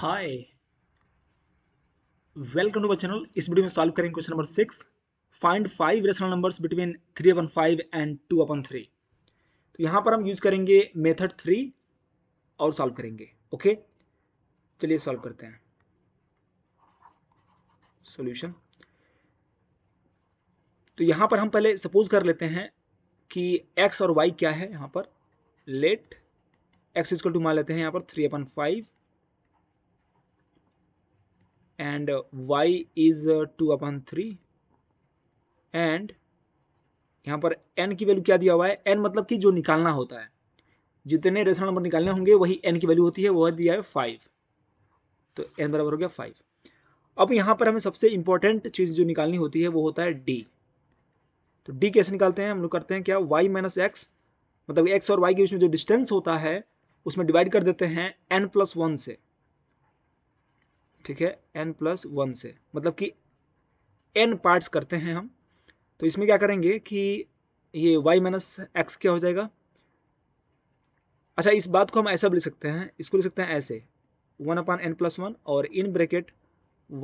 hi welcome to channel इस video में solve करेंगे question number six find five rational numbers between three upon five and two upon three तो यहां पर हम यूज करेंगे मेथड थ्री और सॉल्व करेंगे ओके चलिए सॉल्व करते हैं सॉल्यूशन तो यहां पर हम पहले सपोज कर लेते हैं कि एक्स और वाई क्या है यहां पर लेट एक्स इजकल टू मान लेते हैं यहां पर three upon five and uh, y is two upon three and यहाँ पर n की वैल्यू क्या दिया हुआ है n मतलब कि जो निकालना होता है जितने रेशनल नंबर निकालने होंगे वही n की वैल्यू होती है वह दिया है फाइव तो n बराबर हो गया फाइव अब यहाँ पर हमें सबसे इंपॉर्टेंट चीज़ जो निकालनी होती है वो होता है d तो d कैसे निकालते हैं हम लोग करते हैं क्या y माइनस एक्स मतलब x और y के बीच में जो डिस्टेंस होता है उसमें डिवाइड कर देते हैं n प्लस वन से ठीक है एन प्लस वन से मतलब कि एन पार्ट्स करते हैं हम तो इसमें क्या करेंगे कि ये वाई माइनस एक्स क्या हो जाएगा अच्छा इस बात को हम ऐसा भी लिख सकते हैं इसको लिख सकते हैं ऐसे one upon N plus one और in bracket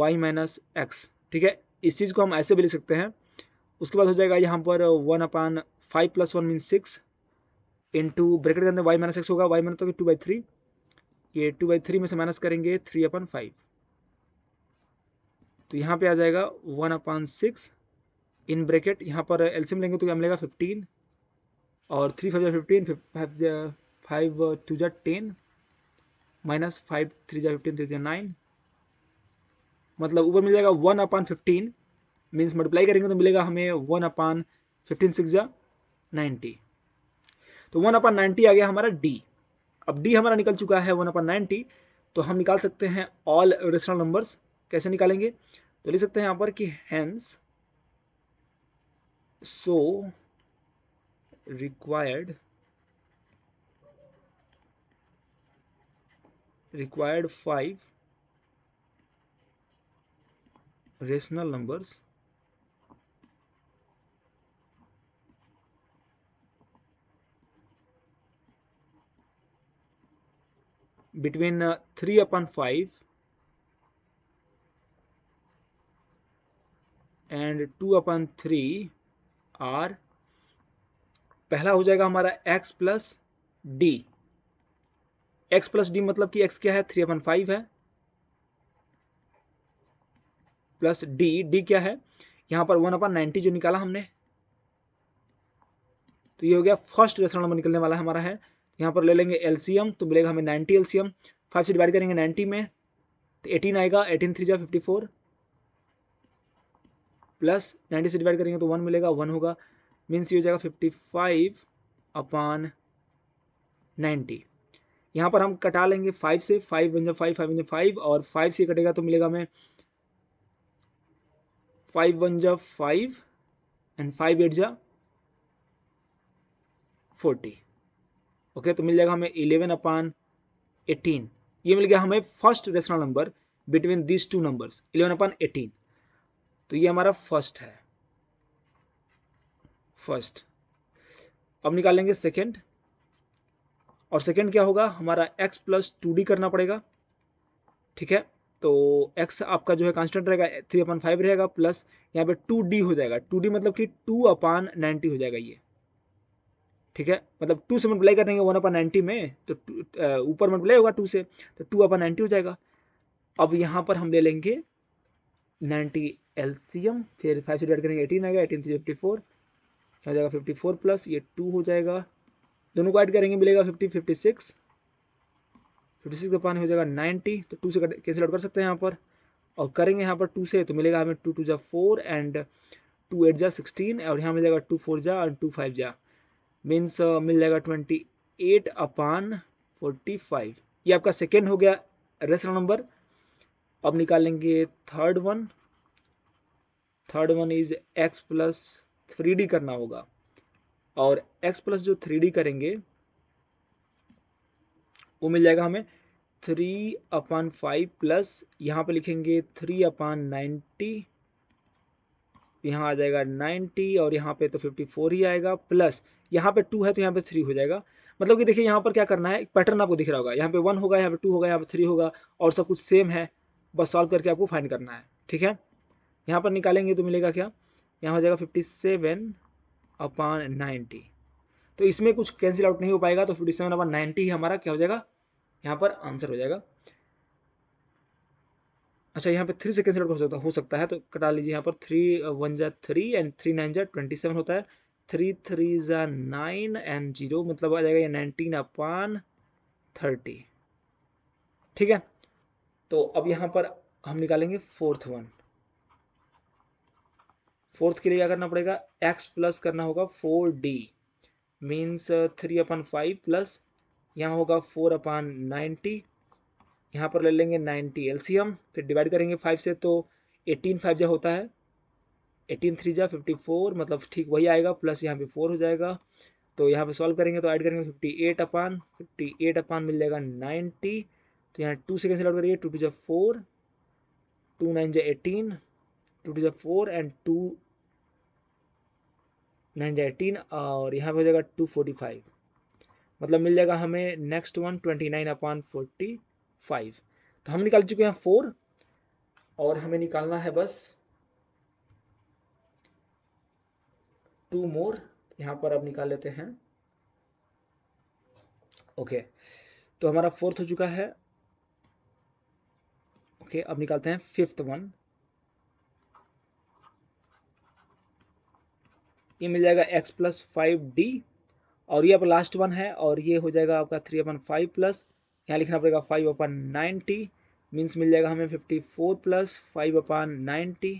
Y minus X ठीक है इस चीज़ को हम ऐसे भी लिख सकते हैं उसके बाद हो जाएगा यहाँ पर one upon five plus one mean six into bracket के अंदर वाई माइनस एक्स होगा वाई माइनस तो टू बाई थ्री ये टू बाई थ्री में से माइनस करेंगे थ्री अपन फाइव तो यहाँ पे आ जाएगा one upon six in bracket यहाँ पर एल्सियम लेंगे तो क्या मिलेगा फिफ्टीन और थ्री फाइव जो fifteen five five uh, two जै टेन माइनस फाइव थ्री जै फिफ्टीन थ्री जै नाइन मतलब ऊपर मिल जाएगा one upon fifteen means multiply करेंगे तो मिलेगा हमें वन अपान फिफ्टीन सिक्स या नाइन्टी तो वन अपान नाइन्टी आ गया हमारा डी अब डी हमारा निकल चुका है वन अपान नाइन्टी तो हम निकाल सकते हैं ऑल रेशनल नंबर्स कैसे निकालेंगे तो लिख सकते हैं यहां पर कि hence so required required five rational numbers between three upon five and two upon three are पहला हो जाएगा हमारा X plus D X plus D मतलब कि x क्या है थ्री अपन फाइव है प्लस डी डी क्या है यहां पर वन अपन नाइन्टी जो निकाला हमने तो ये हो गया फर्स्ट रेशनल नंबर निकलने वाला हमारा है यहां पर ले लेंगे एलसीएम तो मिलेगा हमें नाइन्टी एलसीएम फाइव से डिवाइड करेंगे नाइन्टी में तो एटीन आएगा एटीन थ्री जो फिफ्टी फोर प्लस नाइन्टी से डिवाइड करेंगे तो वन मिलेगा वन होगा मीन्स ये हो जाएगा फिफ्टी फाइव अपान नाइन्टी यहाँ पर हम कटा लेंगे फाइव से फाइव वन जब फाइव फाइव वन जब फाइव और फाइव से कटेगा तो मिलेगा हमें फाइव वन जब फाइव एंड फाइव एट जा फोर्टी ओके तो मिल जाएगा हमें इलेवन अपान एटीन ये मिल गया हमें first rational number between these two numbers eleven upon eighteen तो ये हमारा फर्स्ट है फर्स्ट अब निकालेंगे सेकेंड और सेकेंड क्या होगा हमारा एक्स प्लस टू डी करना पड़ेगा ठीक है तो एक्स आपका जो है कांस्टेंट रहेगा थ्री अपन फाइव रहेगा प्लस यहाँ पे टू डी हो जाएगा टू डी मतलब कि टू अपान नाइन्टी हो जाएगा ये ठीक है मतलब टू से मल्टीप्लाई करेंगे वन अपन नाइन्टी में तो ऊपर मल्टीप्लाई होगा टू से तो टू अपन नाइन्टी हो जाएगा अब यहाँ पर हम ले लेंगे नाइन्टी एलसीएम फिर फाइव से डिवाइड करेंगे एटीन आएगा एटीन से फिफ्टी फोर हो जाएगा फिफ्टी फोर प्लस ये टू हो जाएगा दोनों को ऐड करेंगे मिलेगा fifty fifty six fifty six का पानी हो जाएगा नाइन्टी तो टू से कैंसिल आउट कर सकते हैं यहाँ पर और करेंगे यहाँ पर टू से तो मिलेगा हमें टू टू जा फोर एंड टू एट जा सिक्सटीन और यहाँ मिल जाएगा टू फोर जा और टू फाइव जा मीन्स uh, मिल जाएगा twenty eight upon forty five ये आपका सेकेंड हो गया रेस्ट नंबर अब निकालेंगे third one third one is X plus three D करना होगा और एक्स प्लस जो थ्री डी करेंगे वो मिल जाएगा हमें थ्री अपान फाइव प्लस यहाँ पे लिखेंगे थ्री अपान नाइन्टी यहाँ आ जाएगा नाइन्टी और यहाँ पे तो फिफ्टी फोर ही आएगा प्लस यहाँ पे टू है तो यहाँ पे थ्री हो जाएगा मतलब कि देखिए यहाँ पर क्या करना है एक पैटर्न आपको दिख रहा होगा यहाँ पे वन होगा यहाँ पे टू होगा यहाँ पे थ्री होगा और सब कुछ सेम है बस सॉल्व करके आपको फाइंड करना है ठीक है यहाँ पर निकालेंगे तो मिलेगा क्या यहाँ हो जाएगा फिफ्टी सेवन अपान नाइन्टी तो इसमें कुछ कैंसिल आउट नहीं हो पाएगा तो फिफ्टी सेवन अपान नाइन्टी ही हमारा क्या हो जाएगा यहाँ पर आंसर हो जाएगा अच्छा यहाँ पे थ्री से कैंसिल आउट हो सकता हो सकता है तो कटा लीजिए यहाँ पर थ्री वन जै थ्री एंड थ्री नाइन जै ट्वेंटी सेवन होता है थ्री थ्री जै नाइन एंड जीरो मतलब आ जाएगा ये नाइनटीन अपान थर्टी ठीक है तो अब यहाँ पर हम निकालेंगे फोर्थ वन फोर्थ के लिए क्या करना पड़ेगा एक्स प्लस करना होगा four D means three upon five plus यहाँ होगा फोर अपन नाइन्टी यहाँ पर ले लेंगे नाइन्टी एलसीएम फिर डिवाइड करेंगे फाइव से तो एटीन फाइव जो होता है एटीन थ्री जा फिफ्टी फोर मतलब ठीक वही आएगा प्लस यहाँ पे फोर हो जाएगा तो यहाँ पे सॉल्व करेंगे तो ऐड करेंगे fifty eight upon fifty eight upon मिल जाएगा नाइन्टी तो यहाँ टू से कैंसिल आउट करिए टू टू जब फोर टू नाइन जो एटीन टू टू जब four and two nine eighteen और यहाँ पे हो जाएगा टू फोर्टी फाइव मतलब मिल जाएगा हमें next one twenty nine upon forty five तो हम निकाल चुके हैं फोर और हमें निकालना है बस टू मोर यहाँ पर अब निकाल लेते हैं ओके तो हमारा फोर्थ हो चुका है ओके अब निकालते हैं फिफ्थ वन ये मिल जाएगा एक्स प्लस फाइव डी और ये आपका लास्ट वन है और ये हो जाएगा आपका थ्री अपन फाइव प्लस यहाँ लिखना पड़ेगा फाइव अपन नाइन्टी मीन्स मिल जाएगा हमें fifty four plus five upon ninety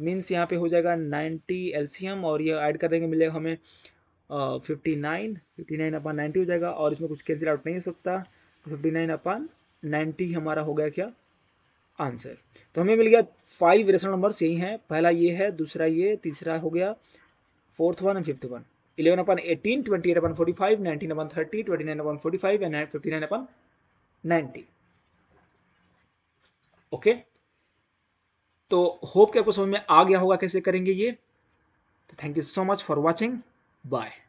means यहाँ पे हो जाएगा नाइन्टी एलसीएम और ये ऐड कर देंगे मिलेगा हमें fifty nine fifty nine upon ninety हो जाएगा और इसमें कुछ कैंसिल आउट नहीं हो सकता तो फिफ्टी नाइन अपन नाइन्टी हमारा हो गया क्या आंसर तो हमें मिल गया फाइव रेशनल नंबर्स यही हैं पहला ये है दूसरा ये तीसरा हो गया fourth one and fifth one eleven upon eighteen twenty eight upon forty five nineteen upon thirty twenty nine upon forty five and fifty nine upon ninety okay तो होप के आपको समझ में आ गया होगा कैसे करेंगे ये तो thank you so much for watching bye